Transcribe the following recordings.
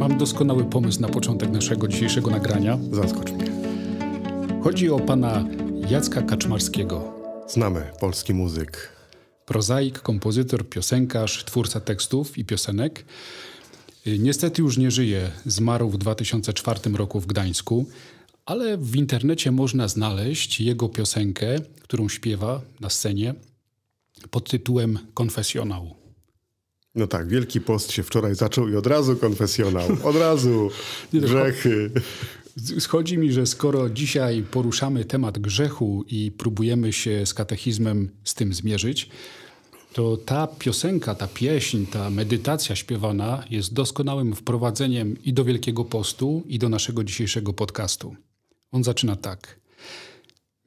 Mam doskonały pomysł na początek naszego dzisiejszego nagrania. Zaskocz mnie. Chodzi o pana Jacka Kaczmarskiego. Znamy, polski muzyk. Prozaik, kompozytor, piosenkarz, twórca tekstów i piosenek. Niestety już nie żyje, zmarł w 2004 roku w Gdańsku, ale w internecie można znaleźć jego piosenkę, którą śpiewa na scenie pod tytułem Konfesjonał. No tak, Wielki Post się wczoraj zaczął i od razu konfesjonał, od razu grzechy. Schodzi mi, że skoro dzisiaj poruszamy temat grzechu i próbujemy się z katechizmem z tym zmierzyć, to ta piosenka, ta pieśń, ta medytacja śpiewana jest doskonałym wprowadzeniem i do Wielkiego Postu, i do naszego dzisiejszego podcastu. On zaczyna tak.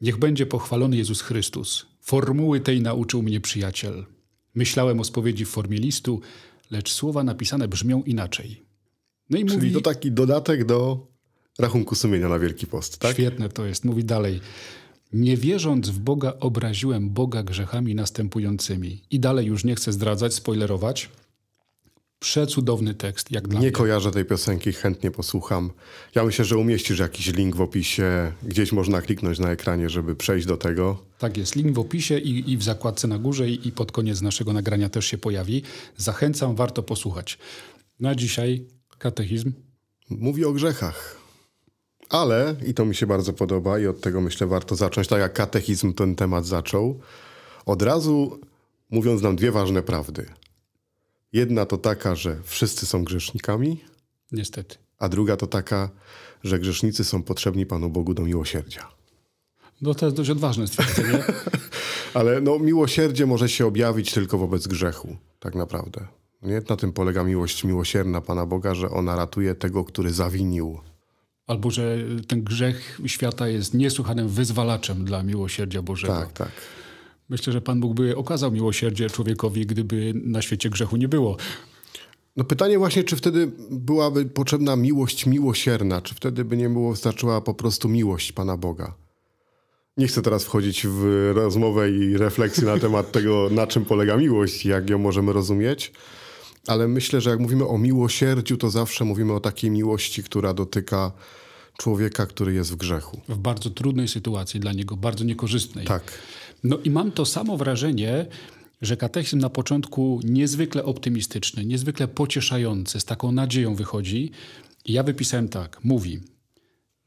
Niech będzie pochwalony Jezus Chrystus. Formuły tej nauczył mnie przyjaciel. Myślałem o spowiedzi w formie listu, lecz słowa napisane brzmią inaczej. No i Czyli mówi, to taki dodatek do rachunku sumienia na Wielki Post, tak? Świetne to jest. Mówi dalej. Nie wierząc w Boga, obraziłem Boga grzechami następującymi. I dalej już nie chcę zdradzać, spoilerować – Przecudowny tekst, jak dla Nie mnie. kojarzę tej piosenki, chętnie posłucham. Ja myślę, że umieścisz jakiś link w opisie. Gdzieś można kliknąć na ekranie, żeby przejść do tego. Tak jest, link w opisie i, i w zakładce na górze i, i pod koniec naszego nagrania też się pojawi. Zachęcam, warto posłuchać. Na dzisiaj katechizm. Mówi o grzechach. Ale, i to mi się bardzo podoba i od tego myślę warto zacząć, tak jak katechizm ten temat zaczął, od razu mówiąc nam dwie ważne prawdy – Jedna to taka, że wszyscy są grzesznikami. Niestety. A druga to taka, że grzesznicy są potrzebni Panu Bogu do miłosierdzia. No to jest dość odważne stwierdzenie. Ale no, miłosierdzie może się objawić tylko wobec grzechu, tak naprawdę. Nie? Na tym polega miłość miłosierna Pana Boga, że ona ratuje tego, który zawinił. Albo że ten grzech świata jest niesłychanym wyzwalaczem dla miłosierdzia Bożego. Tak, tak. Myślę, że Pan Bóg by okazał miłosierdzie człowiekowi, gdyby na świecie grzechu nie było. No pytanie właśnie, czy wtedy byłaby potrzebna miłość miłosierna, czy wtedy by nie było wystarczyła po prostu miłość Pana Boga? Nie chcę teraz wchodzić w rozmowę i refleksję na temat tego, na czym polega miłość, jak ją możemy rozumieć, ale myślę, że jak mówimy o miłosierdziu, to zawsze mówimy o takiej miłości, która dotyka człowieka, który jest w grzechu. W bardzo trudnej sytuacji dla niego, bardzo niekorzystnej. Tak. No i mam to samo wrażenie, że katechizm na początku niezwykle optymistyczny, niezwykle pocieszający, z taką nadzieją wychodzi. I ja wypisałem tak, mówi,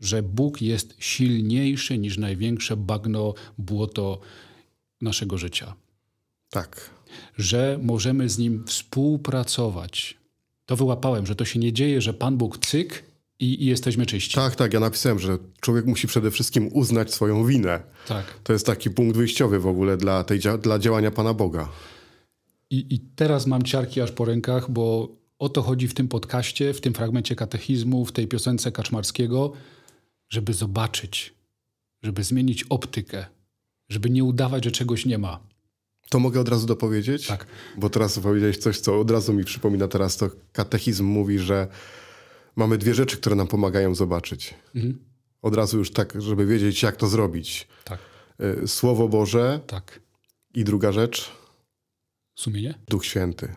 że Bóg jest silniejszy niż największe bagno, błoto naszego życia. Tak. Że możemy z Nim współpracować. To wyłapałem, że to się nie dzieje, że Pan Bóg cyk i, i, jesteśmy czyści. Tak, tak. Ja napisałem, że człowiek musi przede wszystkim uznać swoją winę. Tak. To jest taki punkt wyjściowy w ogóle dla, tej, dla działania Pana Boga. I, I teraz mam ciarki aż po rękach, bo o to chodzi w tym podcaście, w tym fragmencie katechizmu, w tej piosence Kaczmarskiego, żeby zobaczyć, żeby zmienić optykę, żeby nie udawać, że czegoś nie ma. To mogę od razu dopowiedzieć? Tak. Bo teraz powiedziałeś coś, co od razu mi przypomina teraz, to katechizm mówi, że mamy dwie rzeczy, które nam pomagają zobaczyć. Mhm. Od razu już tak, żeby wiedzieć, jak to zrobić. Tak. Y, Słowo Boże. Tak. I druga rzecz. Sumienie? Duch Święty.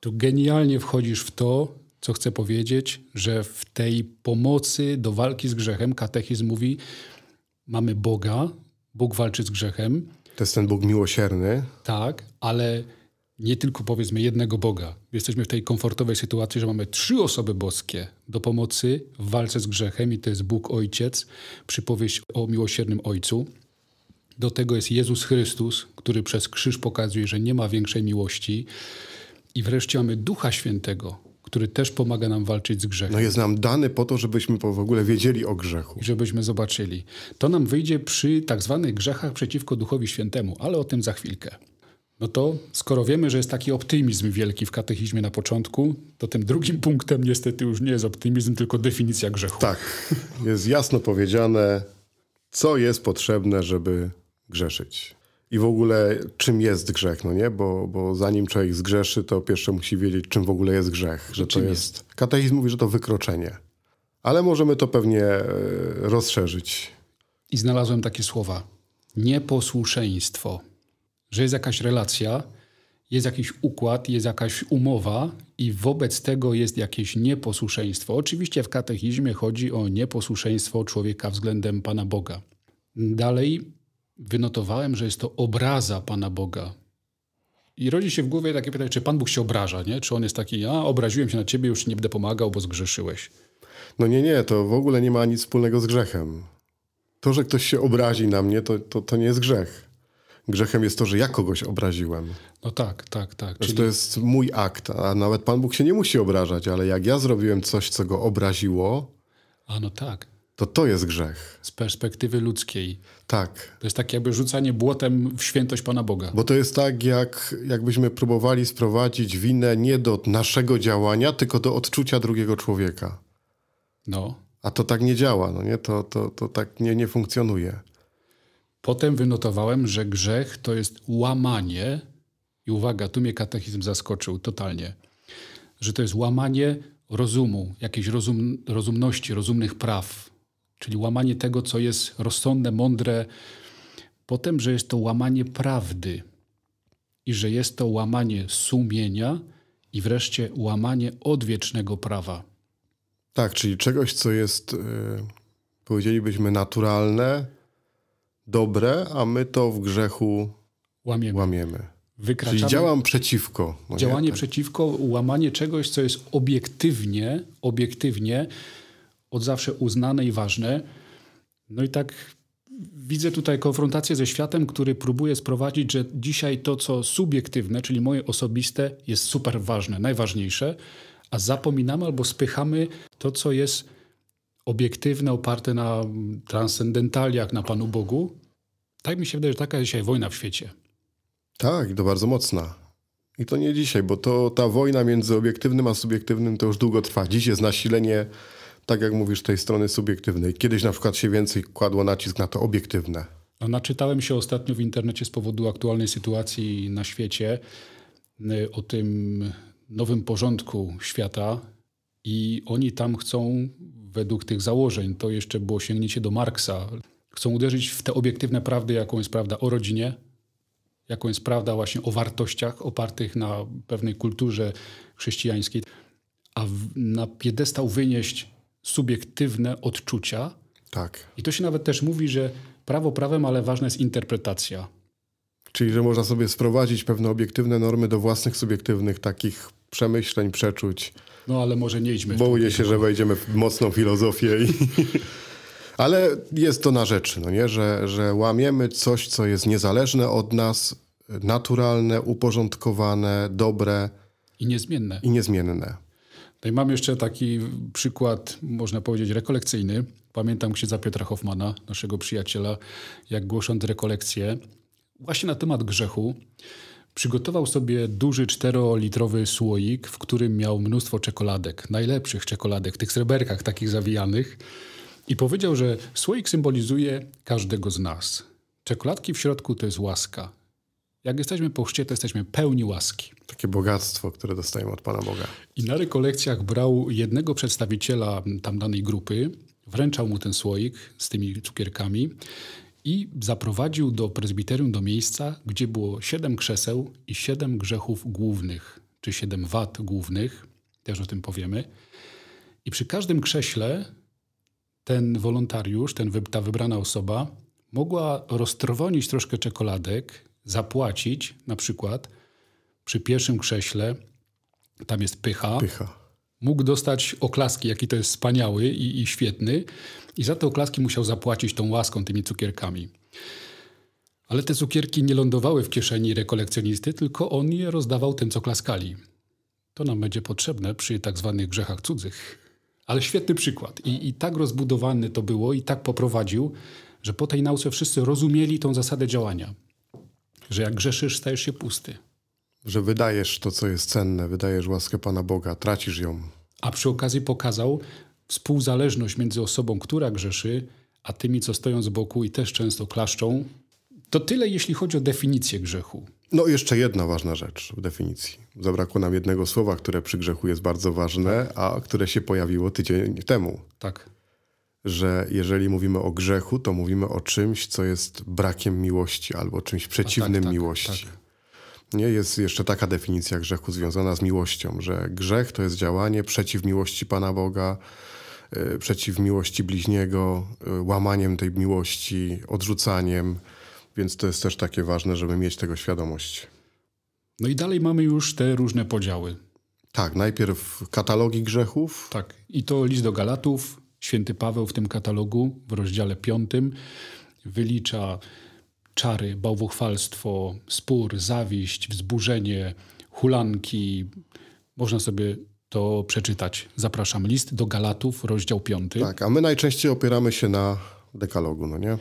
Tu genialnie wchodzisz w to, co chcę powiedzieć, że w tej pomocy do walki z grzechem katechizm mówi, mamy Boga, Bóg walczy z grzechem. To jest ten Bóg miłosierny. Tak, ale nie tylko powiedzmy jednego Boga. Jesteśmy w tej komfortowej sytuacji, że mamy trzy osoby boskie do pomocy w walce z grzechem i to jest Bóg Ojciec, przypowieść o miłosiernym Ojcu. Do tego jest Jezus Chrystus, który przez krzyż pokazuje, że nie ma większej miłości. I wreszcie mamy Ducha Świętego, który też pomaga nam walczyć z grzechem. No jest nam dany po to, żebyśmy w ogóle wiedzieli o grzechu. I żebyśmy zobaczyli. To nam wyjdzie przy tak zwanych grzechach przeciwko Duchowi Świętemu, ale o tym za chwilkę. No to skoro wiemy, że jest taki optymizm wielki w katechizmie na początku, to tym drugim punktem niestety już nie jest optymizm, tylko definicja grzechu. Tak, jest jasno powiedziane, co jest potrzebne, żeby grzeszyć. I w ogóle czym jest grzech, no nie? Bo, bo zanim człowiek zgrzeszy, to pierwsze musi wiedzieć, czym w ogóle jest grzech. Że to jest... jest... Katechizm mówi, że to wykroczenie. Ale możemy to pewnie e, rozszerzyć. I znalazłem takie słowa. Nieposłuszeństwo że jest jakaś relacja, jest jakiś układ, jest jakaś umowa i wobec tego jest jakieś nieposłuszeństwo. Oczywiście w katechizmie chodzi o nieposłuszeństwo człowieka względem Pana Boga. Dalej wynotowałem, że jest to obraza Pana Boga. I rodzi się w głowie takie pytanie, czy Pan Bóg się obraża, nie? Czy on jest taki, a obraziłem się na ciebie, już nie będę pomagał, bo zgrzeszyłeś. No nie, nie, to w ogóle nie ma nic wspólnego z grzechem. To, że ktoś się obrazi na mnie, to, to, to nie jest grzech grzechem jest to, że ja kogoś obraziłem. No tak, tak, tak. Czyli... To jest mój akt, a nawet Pan Bóg się nie musi obrażać, ale jak ja zrobiłem coś, co go obraziło... A no tak. To to jest grzech. Z perspektywy ludzkiej. Tak. To jest tak jakby rzucanie błotem w świętość Pana Boga. Bo to jest tak, jak, jakbyśmy próbowali sprowadzić winę nie do naszego działania, tylko do odczucia drugiego człowieka. No. A to tak nie działa, no nie? To, to, to tak nie, nie funkcjonuje. Potem wynotowałem, że grzech to jest łamanie, i uwaga, tu mnie katechizm zaskoczył totalnie, że to jest łamanie rozumu, jakiejś rozum, rozumności, rozumnych praw, czyli łamanie tego, co jest rozsądne, mądre. Potem, że jest to łamanie prawdy i że jest to łamanie sumienia i wreszcie łamanie odwiecznego prawa. Tak, czyli czegoś, co jest, y, powiedzielibyśmy, naturalne, dobre, a my to w grzechu łamiemy. łamiemy. Wykraczamy. Czyli działam przeciwko. No Działanie nie, tak. przeciwko, łamanie czegoś, co jest obiektywnie, obiektywnie od zawsze uznane i ważne. No i tak widzę tutaj konfrontację ze światem, który próbuje sprowadzić, że dzisiaj to, co subiektywne, czyli moje osobiste, jest super ważne, najważniejsze, a zapominamy albo spychamy to, co jest obiektywne, oparte na transcendentaliach, na Panu Bogu. Tak mi się wydaje, że taka jest dzisiaj wojna w świecie. Tak, to bardzo mocna. I to nie dzisiaj, bo to ta wojna między obiektywnym a subiektywnym to już długo trwa. Dziś jest nasilenie, tak jak mówisz, tej strony subiektywnej. Kiedyś na przykład się więcej kładło nacisk na to obiektywne. No, naczytałem się ostatnio w internecie z powodu aktualnej sytuacji na świecie y, o tym nowym porządku świata i oni tam chcą według tych założeń to jeszcze było sięgnięcie do Marksa. Chcą uderzyć w te obiektywne prawdy, jaką jest prawda o rodzinie, jaką jest prawda właśnie o wartościach opartych na pewnej kulturze chrześcijańskiej, a na piedestał wynieść subiektywne odczucia. Tak. I to się nawet też mówi, że prawo prawem, ale ważna jest interpretacja. Czyli, że można sobie sprowadzić pewne obiektywne normy do własnych subiektywnych takich przemyśleń, przeczuć. No ale może nie idźmy. Boję się, że wejdziemy w mocną filozofię i... Ale jest to na rzeczy, no nie? Że, że łamiemy coś, co jest niezależne od nas, naturalne, uporządkowane, dobre. I niezmienne. I niezmienne. No i mam jeszcze taki przykład, można powiedzieć, rekolekcyjny. Pamiętam księdza Piotra Hoffmana, naszego przyjaciela, jak głosząc rekolekcję właśnie na temat grzechu. Przygotował sobie duży czterolitrowy słoik, w którym miał mnóstwo czekoladek, najlepszych czekoladek, tych sreberkach takich zawijanych. I powiedział, że słoik symbolizuje każdego z nas. Czekoladki w środku to jest łaska. Jak jesteśmy po chrzcie, to jesteśmy pełni łaski. Takie bogactwo, które dostajemy od Pana Boga. I na rekolekcjach brał jednego przedstawiciela tam danej grupy, wręczał mu ten słoik z tymi cukierkami i zaprowadził do prezbiterium do miejsca, gdzie było siedem krzeseł i siedem grzechów głównych, czy siedem wad głównych, też o tym powiemy. I przy każdym krześle ten wolontariusz, ten, ta wybrana osoba mogła roztrwonić troszkę czekoladek, zapłacić na przykład przy pierwszym krześle, tam jest pycha. pycha mógł dostać oklaski, jaki to jest wspaniały i, i świetny, i za te oklaski musiał zapłacić tą łaską, tymi cukierkami. Ale te cukierki nie lądowały w kieszeni rekolekcjonisty, tylko on je rozdawał tym, co klaskali. To nam będzie potrzebne przy tak zwanych grzechach cudzych. Ale świetny przykład. I, I, tak rozbudowany to było i tak poprowadził, że po tej nauce wszyscy rozumieli tą zasadę działania. Że jak grzeszysz, stajesz się pusty że wydajesz to, co jest cenne, wydajesz łaskę Pana Boga, tracisz ją. A przy okazji pokazał współzależność między osobą, która grzeszy, a tymi, co stoją z boku i też często klaszczą. To tyle, jeśli chodzi o definicję grzechu. No, jeszcze jedna ważna rzecz w definicji. Zabrakło nam jednego słowa, które przy grzechu jest bardzo ważne, tak. a które się pojawiło tydzień temu. Tak. Że jeżeli mówimy o grzechu, to mówimy o czymś, co jest brakiem miłości albo czymś tak, przeciwnym tak, tak, miłości. Nie jest jeszcze taka definicja grzechu związana z miłością, że grzech to jest działanie przeciw miłości Pana Boga, e, przeciw miłości bliźniego, e, łamaniem tej miłości, odrzucaniem. Więc to jest też takie ważne, żeby mieć tego świadomość. No i dalej mamy już te różne podziały. Tak, najpierw katalogi grzechów. Tak, i to list do Galatów. Święty Paweł w tym katalogu, w rozdziale piątym wylicza czary, bałwochwalstwo, spór, zawiść, wzburzenie, hulanki. Można sobie to przeczytać. Zapraszam. List do Galatów, rozdział 5. Tak, a my najczęściej opieramy się na dekalogu, no nie?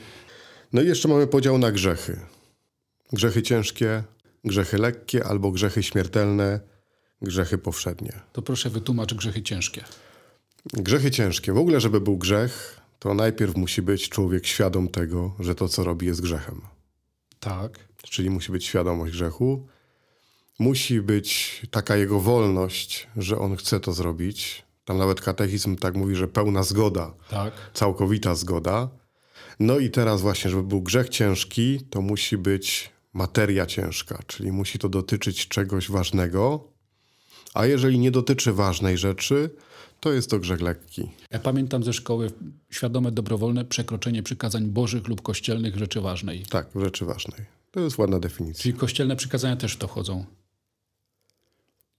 No i jeszcze mamy podział na grzechy. Grzechy ciężkie, grzechy lekkie albo grzechy śmiertelne, grzechy powszednie. To proszę wytłumacz grzechy ciężkie. Grzechy ciężkie. W ogóle, żeby był grzech, to najpierw musi być człowiek świadom tego, że to, co robi, jest grzechem. Tak. Czyli musi być świadomość grzechu. Musi być taka jego wolność, że on chce to zrobić. Tam nawet katechizm tak mówi, że pełna zgoda. Tak. Całkowita zgoda. No i teraz właśnie, żeby był grzech ciężki, to musi być materia ciężka, czyli musi to dotyczyć czegoś ważnego, a jeżeli nie dotyczy ważnej rzeczy, to jest to grzech lekki. Ja pamiętam ze szkoły świadome, dobrowolne przekroczenie przykazań bożych lub kościelnych rzeczy ważnej. Tak, rzeczy ważnej. To jest ładna definicja. Czyli kościelne przykazania też w to wchodzą.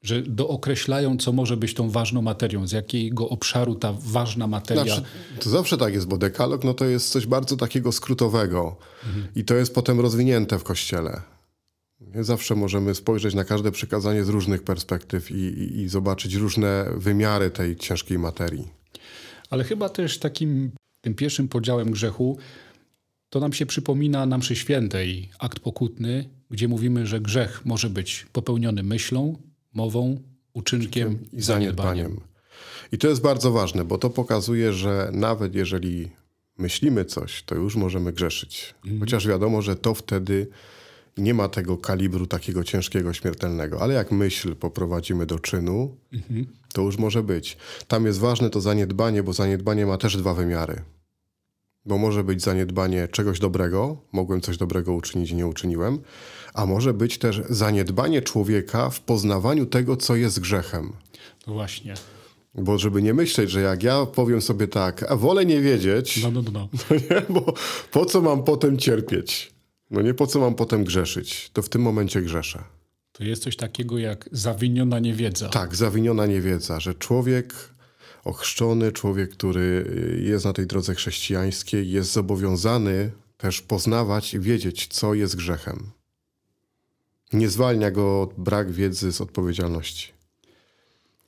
Że dookreślają, co może być tą ważną materią, z jakiego obszaru ta ważna materia. Znaczy, to zawsze tak jest, bo dekalog no to jest coś bardzo takiego skrótowego mhm. i to jest potem rozwinięte w kościele. Zawsze możemy spojrzeć na każde przykazanie z różnych perspektyw i, i, i zobaczyć różne wymiary tej ciężkiej materii. Ale chyba też takim tym pierwszym podziałem grzechu to nam się przypomina na mszy świętej akt pokutny, gdzie mówimy, że grzech może być popełniony myślą, mową, uczynkiem i zaniedbaniem. I to jest bardzo ważne, bo to pokazuje, że nawet jeżeli myślimy coś, to już możemy grzeszyć. Mhm. Chociaż wiadomo, że to wtedy nie ma tego kalibru takiego ciężkiego, śmiertelnego, ale jak myśl poprowadzimy do czynu, mhm. to już może być. Tam jest ważne to zaniedbanie, bo zaniedbanie ma też dwa wymiary. Bo może być zaniedbanie czegoś dobrego, mogłem coś dobrego uczynić i nie uczyniłem, a może być też zaniedbanie człowieka w poznawaniu tego, co jest grzechem. No właśnie. Bo żeby nie myśleć, że jak ja powiem sobie tak, a wolę nie wiedzieć, no, no, no. no. nie, bo po co mam potem cierpieć? No nie po co mam potem grzeszyć, to w tym momencie grzeszę. To jest coś takiego jak zawiniona niewiedza. Tak, zawiniona niewiedza, że człowiek ochrzczony, człowiek, który y, jest na tej drodze chrześcijańskiej, jest zobowiązany też poznawać i wiedzieć, co jest grzechem. Nie zwalnia go brak wiedzy z odpowiedzialności.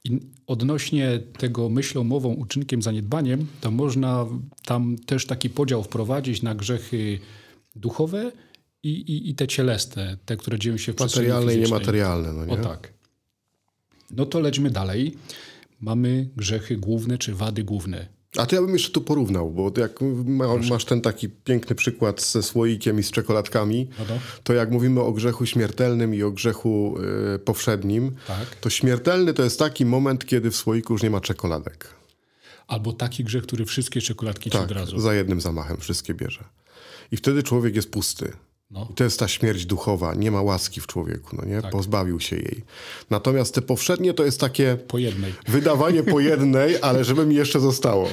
I odnośnie tego myślą, mową, uczynkiem, zaniedbaniem, to można tam też taki podział wprowadzić na grzechy duchowe i, i, i te cielesne, te, które dzieją się w Materialne i niematerialne. No nie? O tak. No to lećmy dalej. Mamy grzechy główne czy wady główne. A to ja bym jeszcze to porównał, bo jak ma, masz ten taki piękny przykład ze słoikiem i z czekoladkami, no to jak mówimy o grzechu śmiertelnym i o grzechu y, powszednim, tak. to śmiertelny to jest taki moment, kiedy w słoiku już nie ma czekoladek. Albo taki grzech, który wszystkie czekoladki tak, ci od razu. za jednym zamachem wszystkie bierze. I wtedy człowiek jest pusty. No. I to jest ta śmierć duchowa, nie ma łaski w człowieku, no nie? Tak. Pozbawił się jej. Natomiast te powszednie to jest takie po wydawanie po jednej, ale żeby mi jeszcze zostało.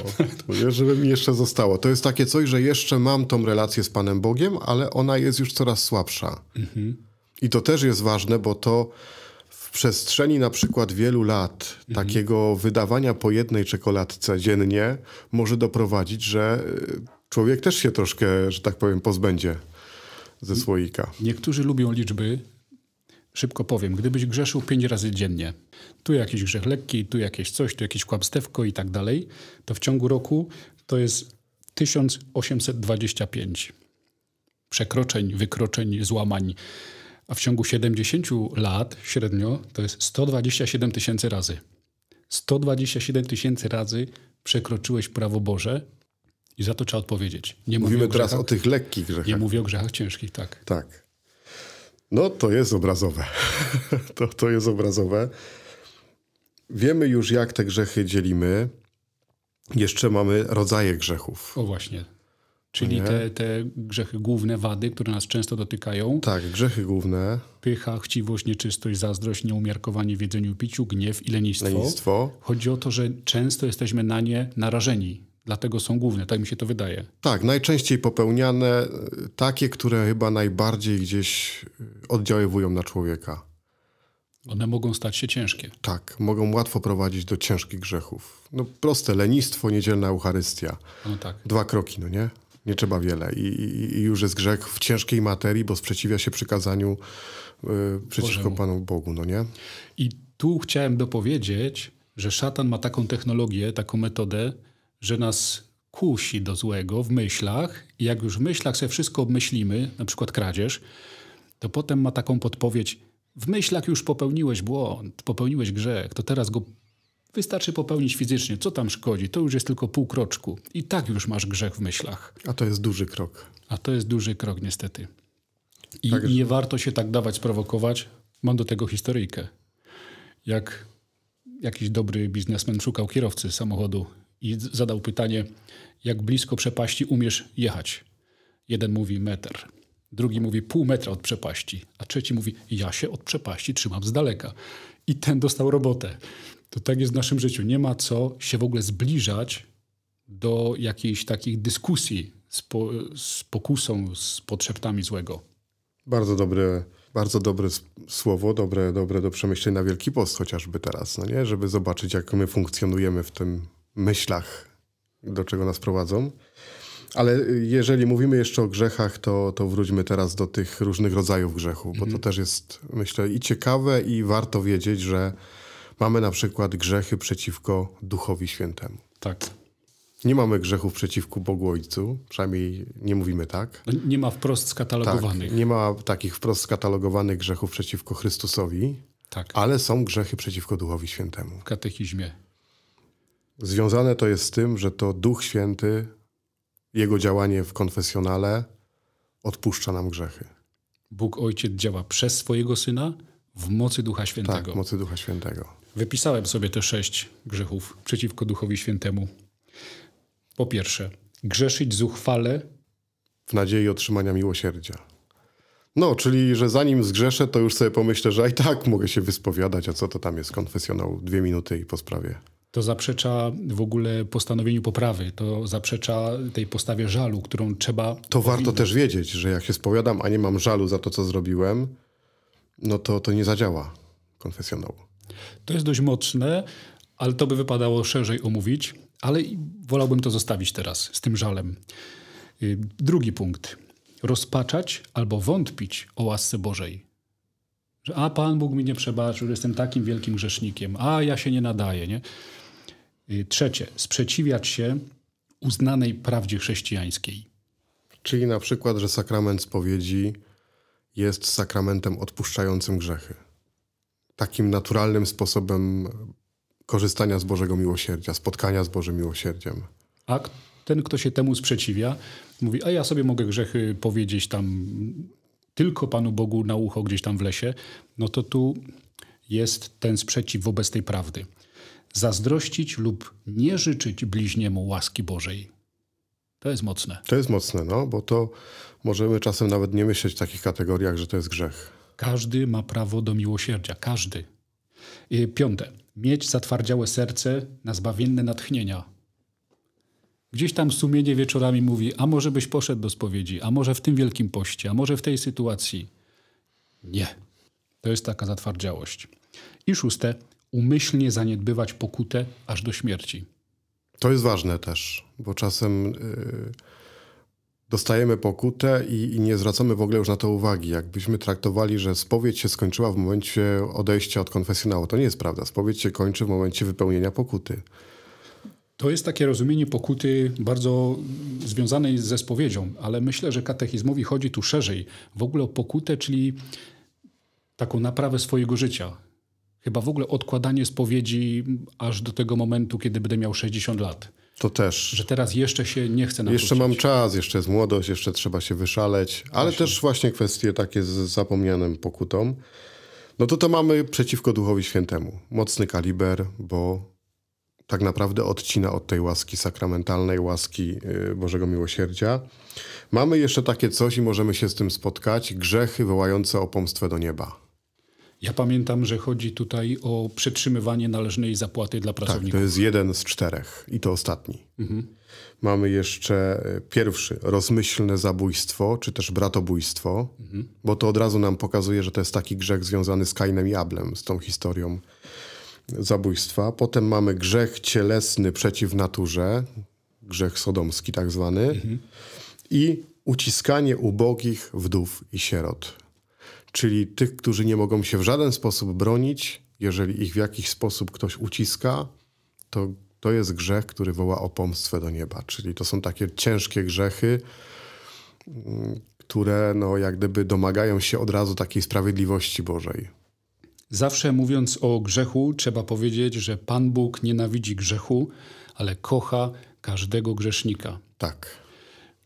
Żeby mi jeszcze zostało. To jest takie coś, że jeszcze mam tą relację z Panem Bogiem, ale ona jest już coraz słabsza. Mhm. I to też jest ważne, bo to w przestrzeni na przykład wielu lat mhm. takiego wydawania po jednej czekoladce dziennie może doprowadzić, że e, człowiek też się troszkę, że tak powiem, pozbędzie ze słoika. Niektórzy lubią liczby. Szybko powiem, gdybyś grzeszył pięć razy dziennie, tu jakiś grzech lekki, tu jakieś coś, tu jakieś kłamstewko i tak dalej, to w ciągu roku to jest 1825 przekroczeń, wykroczeń, złamań. A w ciągu 70 lat średnio to jest 127 tysięcy razy. 127 tysięcy razy przekroczyłeś prawo Boże, i za to trzeba odpowiedzieć. Nie Mówimy o teraz o tych lekkich grzechach. Nie mówię o grzechach ciężkich, tak. Tak. No to jest obrazowe. to, to jest obrazowe. Wiemy już, jak te grzechy dzielimy. Jeszcze mamy rodzaje grzechów. O właśnie. Czyli te, te, grzechy główne, wady, które nas często dotykają. Tak, grzechy główne. Pycha, chciwość, nieczystość, zazdrość, nieumiarkowanie w jedzeniu, piciu, gniew i lenistwo. lenistwo. Chodzi o to, że często jesteśmy na nie narażeni. Dlatego są główne, tak mi się to wydaje. Tak, najczęściej popełniane e, takie, które chyba najbardziej gdzieś e, oddziaływują na człowieka. One mogą stać się ciężkie. Tak, mogą łatwo prowadzić do ciężkich grzechów. No proste, lenistwo, niedzielna Eucharystia. No tak. Dwa kroki, no nie? Nie trzeba wiele. I, i, i już jest grzech w ciężkiej materii, bo sprzeciwia się przykazaniu przecież przeciwko Bożemu. Panu Bogu, no nie? I tu chciałem dopowiedzieć, że szatan ma taką technologię, taką metodę, że nas kusi do złego w myślach i jak już w myślach sobie wszystko obmyślimy, na przykład kradzież, to potem ma taką podpowiedź, w myślach już popełniłeś błąd, popełniłeś grzech, to teraz go wystarczy popełnić fizycznie. Co tam szkodzi? To już jest tylko pół kroczku. I tak już masz grzech w myślach. A to jest duży krok. A to jest duży krok, niestety. I tak nie warto się tak dawać sprowokować. Mam do tego historyjkę. Jak jakiś dobry biznesmen szukał kierowcy samochodu i zadał pytanie, jak blisko przepaści umiesz jechać? Jeden mówi metr, drugi mówi pół metra od przepaści, a trzeci mówi ja się od przepaści trzymam z daleka. I ten dostał robotę. To tak jest w naszym życiu. Nie ma co się w ogóle zbliżać do jakiejś takich dyskusji z, po, z pokusą, z potrzebami złego. Bardzo dobre, bardzo dobre słowo, dobre, dobre do przemyślenia Wielki Post chociażby teraz, no nie? Żeby zobaczyć, jak my funkcjonujemy w tym myślach, do czego nas prowadzą. Ale jeżeli mówimy jeszcze o grzechach, to, to wróćmy teraz do tych różnych rodzajów grzechu, bo mhm. to też jest, myślę, i ciekawe, i warto wiedzieć, że mamy na przykład grzechy przeciwko Duchowi Świętemu. Tak. Nie mamy grzechów przeciwko Bogu Ojcu, przynajmniej nie mówimy tak. No, nie ma wprost skatalogowanych. Tak, nie ma takich wprost skatalogowanych grzechów przeciwko Chrystusowi, tak. ale są grzechy przeciwko Duchowi Świętemu. W katechizmie Związane to jest z tym, że to Duch Święty, jego działanie w konfesjonale odpuszcza nam grzechy. Bóg Ojciec działa przez swojego Syna w mocy Ducha Świętego. Tak, w mocy Ducha Świętego. Wypisałem sobie te sześć grzechów przeciwko Duchowi Świętemu. Po pierwsze, grzeszyć zuchwale. W nadziei otrzymania miłosierdzia. No, czyli, że zanim zgrzeszę, to już sobie pomyślę, że i tak mogę się wyspowiadać, a co to tam jest konfesjonał, dwie minuty i po sprawie. To zaprzecza w ogóle postanowieniu poprawy, to zaprzecza tej postawie żalu, którą trzeba. To powinno. warto też wiedzieć, że jak się spowiadam, a nie mam żalu za to, co zrobiłem, no to to nie zadziała konfesjonału. To jest dość mocne, ale to by wypadało szerzej omówić, ale wolałbym to zostawić teraz z tym żalem. Y, drugi punkt. Rozpaczać albo wątpić o łasce Bożej. Że a Pan Bóg mi nie przebaczył, jestem takim wielkim grzesznikiem, a ja się nie nadaję, nie? Y, trzecie, sprzeciwiać się uznanej prawdzie chrześcijańskiej. Czyli na przykład, że sakrament spowiedzi jest sakramentem odpuszczającym grzechy. Takim naturalnym sposobem korzystania z Bożego miłosierdzia, spotkania z Bożym miłosierdziem. A ten, kto się temu sprzeciwia, mówi: A ja sobie mogę grzechy powiedzieć tam tylko Panu Bogu na ucho gdzieś tam w lesie. No to tu jest ten sprzeciw wobec tej prawdy zazdrościć lub nie życzyć bliźniemu łaski Bożej. To jest mocne. To jest mocne, no, bo to możemy czasem nawet nie myśleć w takich kategoriach, że to jest grzech. Każdy ma prawo do miłosierdzia, każdy. Y, piąte, mieć zatwardziałe serce na zbawienne natchnienia. Gdzieś tam sumienie wieczorami mówi, a może byś poszedł do spowiedzi, a może w tym wielkim poście, a może w tej sytuacji. Nie. To jest taka zatwardziałość. I szóste, umyślnie zaniedbywać pokutę aż do śmierci. To jest ważne też, bo czasem y, dostajemy pokutę i, i, nie zwracamy w ogóle już na to uwagi. Jakbyśmy traktowali, że spowiedź się skończyła w momencie odejścia od konfesjonału. To nie jest prawda. Spowiedź się kończy w momencie wypełnienia pokuty. To jest takie rozumienie pokuty bardzo związane ze spowiedzią, ale myślę, że katechizmowi chodzi tu szerzej w ogóle o pokutę, czyli taką naprawę swojego życia chyba w ogóle odkładanie spowiedzi aż do tego momentu, kiedy będę miał 60 lat. To też. Że teraz jeszcze się nie chce nawrócić. Jeszcze mam czas, jeszcze jest młodość, jeszcze trzeba się wyszaleć, ale też właśnie kwestie takie z zapomnianym pokutą. No to to mamy przeciwko Duchowi Świętemu. Mocny kaliber, bo tak naprawdę odcina od tej łaski sakramentalnej, łaski y, Bożego Miłosierdzia. Mamy jeszcze takie coś i możemy się z tym spotkać, grzechy wołające o pomstwę do nieba. Ja pamiętam, że chodzi tutaj o przetrzymywanie należnej zapłaty dla pracowników. Tak, to jest jeden z czterech i to ostatni. Mhm. Mamy jeszcze e, pierwszy, rozmyślne zabójstwo, czy też bratobójstwo, mhm. bo to od razu nam pokazuje, że to jest taki grzech związany z Kainem i Ablem, z tą historią zabójstwa. Potem mamy grzech cielesny przeciw naturze, grzech sodomski tak zwany, mhm. i uciskanie ubogich wdów i sierot czyli tych, którzy nie mogą się w żaden sposób bronić, jeżeli ich w jakiś sposób ktoś uciska, to to jest grzech, który woła o pomstwę do nieba. Czyli to są takie ciężkie grzechy, które no, jak gdyby domagają się od razu takiej sprawiedliwości Bożej. Zawsze mówiąc o grzechu, trzeba powiedzieć, że Pan Bóg nienawidzi grzechu, ale kocha każdego grzesznika. Tak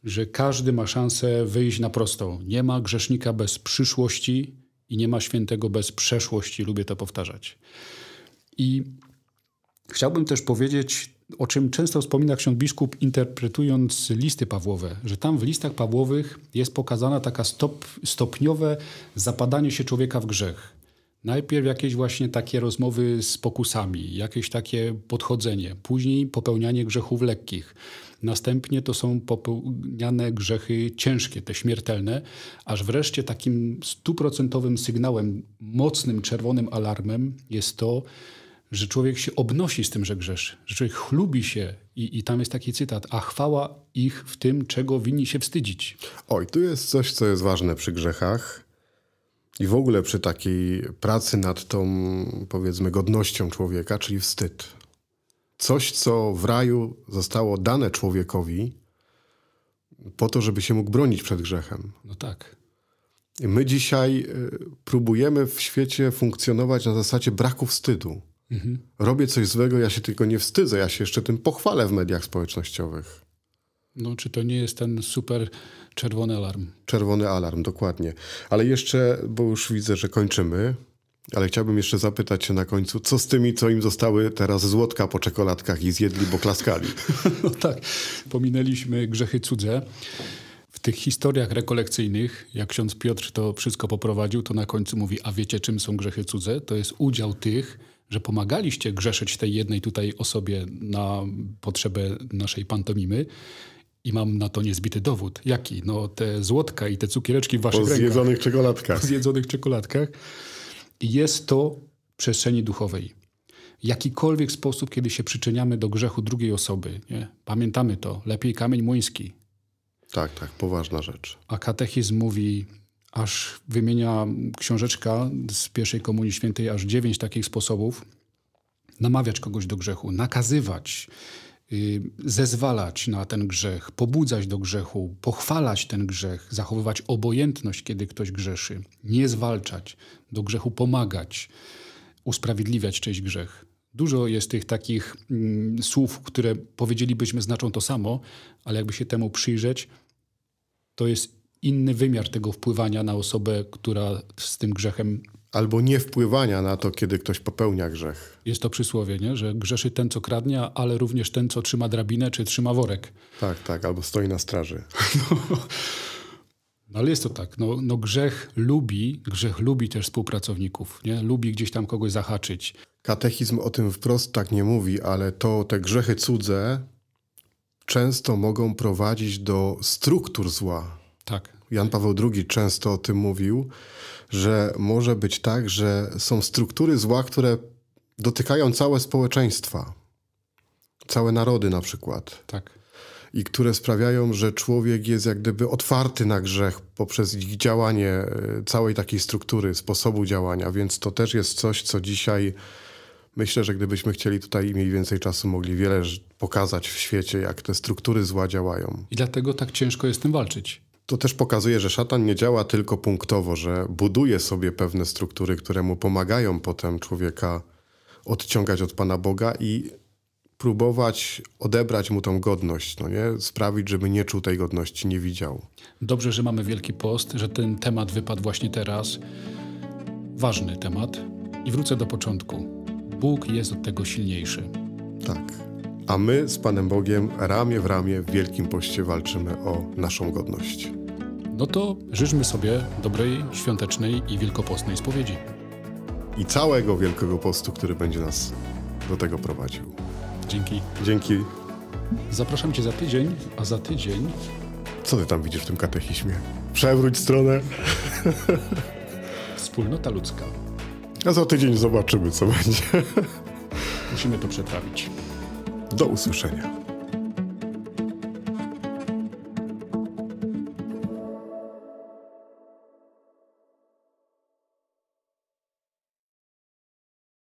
że każdy ma szansę wyjść na prostą. Nie ma grzesznika bez przyszłości i nie ma świętego bez przeszłości. Lubię to powtarzać. I chciałbym też powiedzieć, o czym często wspomina ksiądz biskup, interpretując listy Pawłowe, że tam w listach Pawłowych jest pokazana taka stop, stopniowe zapadanie się człowieka w grzech. Najpierw jakieś właśnie takie rozmowy z pokusami, jakieś takie podchodzenie, później popełnianie grzechów lekkich Następnie to są popełniane grzechy ciężkie, te śmiertelne, aż wreszcie takim stuprocentowym sygnałem, mocnym czerwonym alarmem jest to, że człowiek się obnosi z tym, że grzeszy, że człowiek chlubi się i, i tam jest taki cytat, a chwała ich w tym, czego winni się wstydzić. Oj, tu jest coś, co jest ważne przy grzechach i w ogóle przy takiej pracy nad tą, powiedzmy, godnością człowieka, czyli wstyd coś, co w raju zostało dane człowiekowi po to, żeby się mógł bronić przed grzechem. No tak. my dzisiaj e, próbujemy w świecie funkcjonować na zasadzie braku wstydu. Mhm. Robię coś złego, ja się tylko nie wstydzę, ja się jeszcze tym pochwalę w mediach społecznościowych. No, czy to nie jest ten super czerwony alarm? Czerwony alarm, dokładnie. Ale jeszcze, bo już widzę, że kończymy, ale chciałbym jeszcze zapytać się na końcu, co z tymi, co im zostały teraz złotka po czekoladkach i zjedli, bo klaskali? No tak, pominęliśmy grzechy cudze. W tych historiach rekolekcyjnych, jak ksiądz Piotr to wszystko poprowadził, to na końcu mówi, a wiecie czym są grzechy cudze? To jest udział tych, że pomagaliście grzeszyć tej jednej tutaj osobie na potrzebę naszej pantomimy. I mam na to niezbity dowód. Jaki? No te złotka i te cukiereczki w waszych po zjedzonych rękach. czekoladkach. Po zjedzonych czekoladkach jest to w przestrzeni duchowej. Jakikolwiek sposób, kiedy się przyczyniamy do grzechu drugiej osoby, nie? pamiętamy to, lepiej kamień młyński. Tak, tak, poważna rzecz. A katechizm mówi, aż wymienia książeczka z pierwszej Komunii Świętej, aż dziewięć takich sposobów, namawiać kogoś do grzechu, nakazywać, Y, zezwalać na ten grzech, pobudzać do grzechu, pochwalać ten grzech, zachowywać obojętność, kiedy ktoś grzeszy, nie zwalczać, do grzechu pomagać, usprawiedliwiać czyjś grzech. Dużo jest tych takich mm, słów, które powiedzielibyśmy znaczą to samo, ale jakby się temu przyjrzeć, to jest inny wymiar tego wpływania na osobę, która z tym grzechem albo nie wpływania na to, kiedy ktoś popełnia grzech. Jest to przysłowie, nie? że grzeszy ten, co kradnia, ale również ten, co trzyma drabinę czy trzyma worek. Tak, tak, albo stoi na straży. No, no ale jest to tak, no, no grzech lubi, grzech lubi też współpracowników, nie? lubi gdzieś tam kogoś zahaczyć. Katechizm o tym wprost tak nie mówi, ale to te grzechy cudze często mogą prowadzić do struktur zła. Tak, Jan Paweł II często o tym mówił, że może być tak, że są struktury zła, które dotykają całe społeczeństwa, całe narody na przykład. Tak. I które sprawiają, że człowiek jest jak gdyby otwarty na grzech poprzez ich działanie, e, całej takiej struktury, sposobu działania. Więc to też jest coś, co dzisiaj myślę, że gdybyśmy chcieli tutaj mniej więcej czasu, mogli wiele pokazać w świecie, jak te struktury zła działają. I dlatego tak ciężko jest z tym walczyć to też pokazuje, że szatan nie działa tylko punktowo, że buduje sobie pewne struktury, które mu pomagają potem człowieka odciągać od Pana Boga i próbować odebrać mu tą godność, no nie? sprawić, żeby nie czuł tej godności, nie widział. Dobrze, że mamy Wielki Post, że ten temat wypadł właśnie teraz. Ważny temat. I wrócę do początku. Bóg jest od tego silniejszy a my z Panem Bogiem ramię w ramię w Wielkim Poście walczymy o naszą godność. No to życzmy sobie dobrej, świątecznej i wielkopostnej spowiedzi. I całego Wielkiego Postu, który będzie nas do tego prowadził. Dzięki. Dzięki. Zapraszam Cię za tydzień, a za tydzień. Co Ty tam widzisz w tym katechizmie? Przewróć stronę. Wspólnota ludzka. A za tydzień zobaczymy, co będzie. Musimy to przetrawić. Do usłyszenia.